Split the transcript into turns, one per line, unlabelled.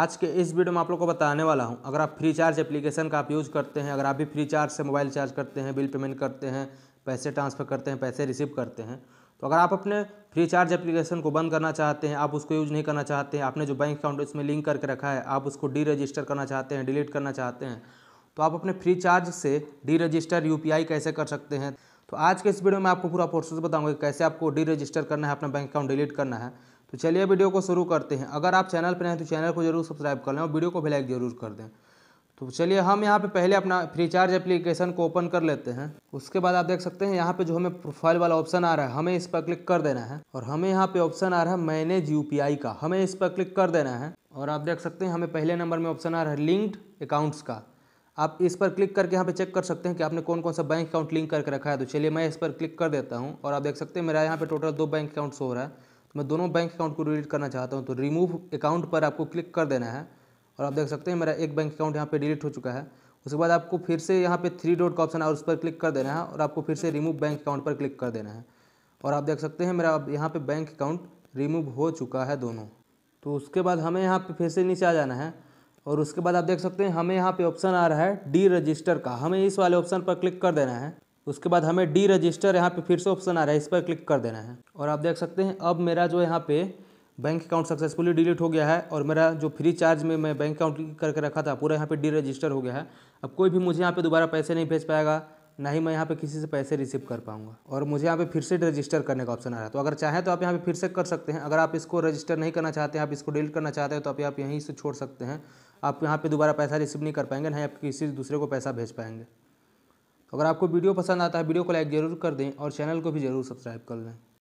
आज के इस वीडियो में आप लोग को बताने वाला हूं अगर आप फ्री चार्ज एप्लीकेशन का आप यूज़ करते हैं अगर आप भी फ्री चार्ज से मोबाइल चार्ज करते हैं बिल पेमेंट करते हैं पैसे ट्रांसफ़र करते हैं पैसे रिसीव करते हैं तो अगर आप अपने फ्री चार्ज एप्लीकेशन को बंद करना चाहते हैं आप उसको यूज़ नहीं करना चाहते हैं आपने जो बैंक अकाउंट उसमें लिंक करके रखा है आप उसको डी रजिस्टर करना चाहते हैं डिलीट करना चाहते हैं तो आप अपने फ्री चार्ज से डी रजिस्टर यू कैसे कर सकते हैं तो आज के इस वीडियो में आपको पूरा प्रोसेस बताऊँगा कि कैसे आपको डी रजिस्टर करना है अपना बैंक अकाउंट डिलीट करना है तो चलिए वीडियो को शुरू करते हैं अगर आप चैनल पर हैं तो चैनल को जरूर सब्सक्राइब कर लें और वीडियो को भी लाइक जरूर कर दें तो चलिए हम यहाँ पे पहले अपना फ्रीचार्ज एप्लीकेशन को ओपन कर लेते हैं उसके बाद आप देख सकते हैं यहाँ पे जो हमें प्रोफाइल वाला ऑप्शन आ रहा है हमें इस पर क्लिक कर देना है और हमें यहाँ पे ऑप्शन आ रहा है मैनेज यू का हमें इस पर क्लिक कर देना है और आप देख सकते हैं हमें पहले नंबर में ऑप्शन आ रहा है लिंक्ड अकाउंट्स का आप इस पर क्लिक करके यहाँ पे चेक कर सकते हैं कि आपने कौन कौन सा बैंक अकाउंट लिंक करके रखा है तो चलिए मैं इस पर क्लिक कर देता हूँ और आप देख सकते हैं मेरा यहाँ पर टोटल दो बैंक अकाउंट्स हो रहा है तो मैं दोनों बैंक अकाउंट को डिलीट करना चाहता हूँ तो रिमूव अकाउंट पर आपको क्लिक कर देना है और आप देख सकते हैं मेरा एक बैंक अकाउंट यहाँ पर डिलीट हो चुका है उसके बाद आपको फिर से यहाँ पे थ्री डॉट का ऑप्शन है उस पर क्लिक कर देना है और आपको फिर से रिमूव बैंक अकाउंट पर क्लिक कर देना है और आप देख सकते हैं मेरा अब यहाँ पे बैंक अकाउंट रिमूव हो चुका है दोनों तो उसके बाद हमें यहाँ पे फिर से नीचे आ जाना है और उसके बाद आप देख सकते हैं हमें यहाँ पे ऑप्शन आ रहा है डी रजिस्टर का हमें इस वाले ऑप्शन पर क्लिक कर देना है उसके बाद हमें डी रजिस्टर यहाँ पे फिर से ऑप्शन आ रहा है इस पर क्लिक कर देना है और आप देख सकते हैं अब मेरा जो यहाँ पे बैंक अकाउंट सक्सेसफुली डिलीट हो गया है और मेरा जो फ्री चार्ज में मैं बैंक अकाउंट करके रखा था पूरा यहाँ पे डी रजिस्टर हो गया है अब कोई भी मुझे यहाँ पे दोबारा पैसे नहीं भेज पाएगा ना ही मैं यहाँ पे किसी से पैसे रिसीव कर पाऊंगा और मुझे यहाँ पे फिर से रजिस्टर करने का ऑप्शन आ रहा है तो अगर चाहें तो आप यहाँ पे फिर से कर सकते हैं अगर आप इसको रजिस्टर नहीं करना चाहते हैं आप इसको डिलीट करना चाहते हैं तो आप आप यहीं से छोड़ सकते हैं आप यहाँ पे दोबारा पैसा रिसीव नहीं कर पाएंगे ना ही आप किसी दूसरे को पैसा भेज पाएंगे अगर आपको वीडियो पसंद आता है वीडियो को लाइक ज़रूर कर दें और चैनल को भी ज़रूर सब्सक्राइब कर लें